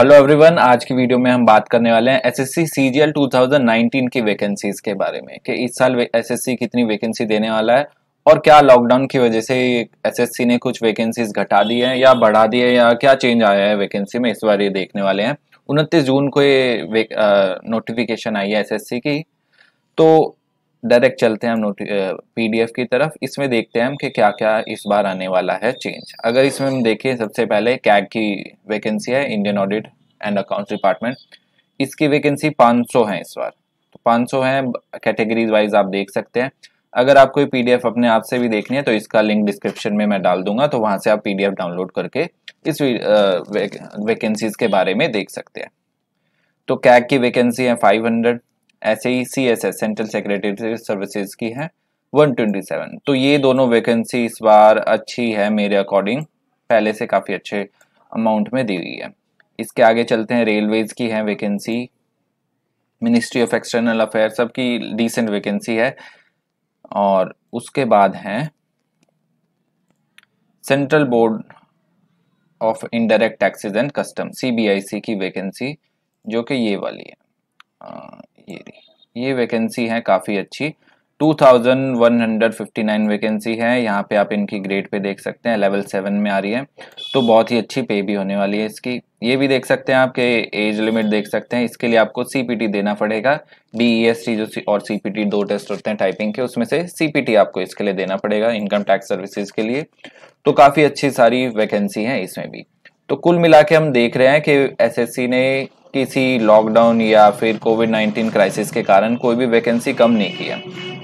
hello everyone आज की video में हम बात करने वाले हैं एसएससी सीजीएल 2019 की वैकेंसीज के बारे में कि इस साल एसएससी कितनी वैकेंसी देने वाला है और क्या लॉकडाउन की वजह से एसएससी ने कुछ वैकेंसीज घटा दी है या बढ़ा दी है या क्या चेंज आया है वैकेंसी में इस बार ये देखने वाले हैं उनतीस जून को ये नोटिफिकेशन आई है एस की तो डायरेक्ट चलते हैं हम पी की तरफ इसमें देखते हैं हम कि क्या क्या इस बार आने वाला है चेंज अगर इसमें हम देखें सबसे पहले कैग की वैकेंसी है Indian audit and accounts department इसकी वैकेंसी 500 है इस बार तो 500 है कैटेगरीज वाइज आप देख सकते हैं अगर आपको पीडीएफ अपने आप से भी देखनी है तो इसका लिंक डिस्क्रिप्शन में मैं डाल दूंगा तो वहां से आप पीडीएफ डाउनलोड करके इस वैकेंसीज के बारे में देख सकते हैं तो कैग की वैकेंसी है 500 ऐसे ही C S S central secretary services की है 127 तो ये दोनों वैकेंसी इस बार अच्छी है मेरे अकॉर्डिंग पहले से काफ़ी अच्छे अमाउंट में दी हुई है इसके आगे चलते हैं रेलवेज की है vacancy ministry of external affair सबकी डिसेंट वैकेंसी है और उसके बाद है central board of indirect taxes and custom CBIC की वैकेंसी जो कि ये वाली है आ, हाँ, ये ये वैकेंसी है काफ़ी अच्छी 2159 वैकेंसी है यहाँ पे आप इनकी ग्रेड पे देख सकते हैं लेवल सेवन में आ रही है तो बहुत ही अच्छी पे भी होने वाली है इसकी ये भी देख सकते हैं आपके एज लिमिट देख सकते हैं इसके लिए आपको सीपीटी देना पड़ेगा डीईएसटी e जो और सीपीटी दो टेस्ट होते हैं टाइपिंग के उसमें से सीपीटी आपको इसके लिए देना पड़ेगा इनकम टैक्स सर्विसेज के लिए तो काफ़ी अच्छी सारी वैकेंसी है इसमें भी तो कुल मिला के हम देख रहे हैं कि एस ने किसी लॉकडाउन या फिर कोविड नाइन्टीन क्राइसिस के कारण कोई भी वैकेंसी कम नहीं किया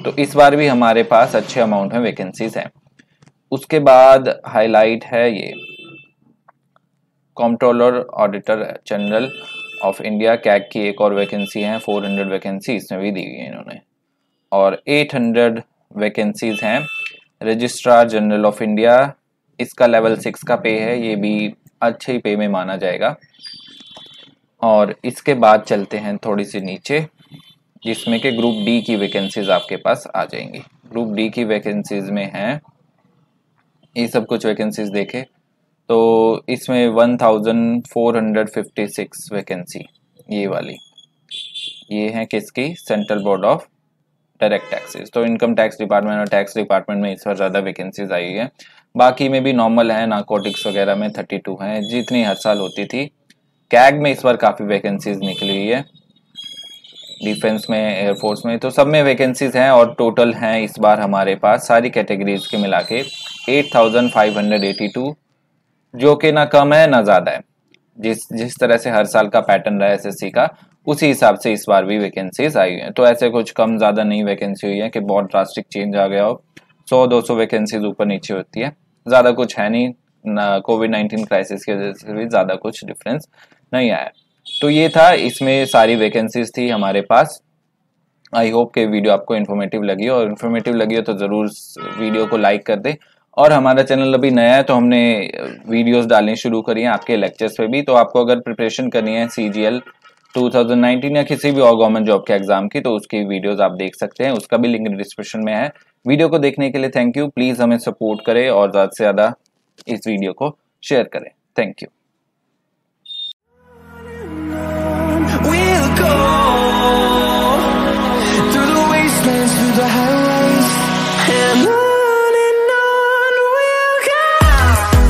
तो इस बार भी हमारे पास अच्छे अमाउंट में वैकेंसीज हैं उसके बाद हाईलाइट है ये comptroller auditor general of India CAG की एक और वैकेंसी है 400 वैकेंसी इसमें भी दी गई है इन्होंने और 800 वैकेंसीज हैं रजिस्ट्रार जनरल ऑफ इंडिया इसका लेवल सिक्स का पे है ये भी अच्छे ही पे में माना जाएगा और इसके बाद चलते हैं थोड़ी सी नीचे जिसमें के ग्रुप डी की वैकेंसीज आपके पास आ जाएंगी ग्रुप डी की वैकेंसीज में है ये सब कुछ वैकेंसीज देखे तो इसमें 1456 वैकेंसी ये वाली ये है किसकी central board of direct taxes तो इनकम टैक्स डिपार्टमेंट और टैक्स डिपार्टमेंट में इस बार ज़्यादा वैकेंसीज आई है बाकी में भी नॉर्मल है नाकोटिक्स वगैरह में 32 हैं जितनी हर साल होती थी कैग में इस बार काफ़ी वैकेंसीज निकली हुई है डिफेंस में एयरफोर्स में तो सब में वैकेंसीज हैं और टोटल हैं इस बार हमारे पास सारी कैटेगरीज के मिला के एट जो कि ना कम है ना ज़्यादा है जिस जिस तरह से हर साल का पैटर्न रहा है एसएससी का उसी हिसाब से इस बार भी वैकेंसीज आई हुई हैं तो ऐसे कुछ कम ज़्यादा नई वैकेंसी हुई है कि बहुत ड्रास्टिक चेंज आ गया हो सौ दो सौ वैकेंसीज ऊपर नीचे होती है ज़्यादा कुछ है नहीं कोविड नाइन्टीन क्राइसिस की वजह से भी ज़्यादा कुछ डिफरेंस नहीं आया तो ये था इसमें सारी वैकेंसीज थी हमारे पास आई होप के वीडियो आपको इन्फॉर्मेटिव लगी हो और इन्फॉर्मेटिव लगी हो तो ज़रूर वीडियो को लाइक कर दें और हमारा चैनल अभी नया है तो हमने वीडियोस डालने शुरू करी हैं आपके लेक्चर्स पे भी तो आपको अगर प्रिपरेशन करनी है सी जी एल 2019 या किसी भी और गवर्नमेंट जॉब के एग्जाम की तो उसकी वीडियोस आप देख सकते हैं उसका भी लिंक डिस्क्रिप्शन में है वीडियो को देखने के लिए थैंक यू प्लीज़ हमें सपोर्ट करें और ज़्यादा से ज़्यादा इस वीडियो को शेयर करें थैंक यू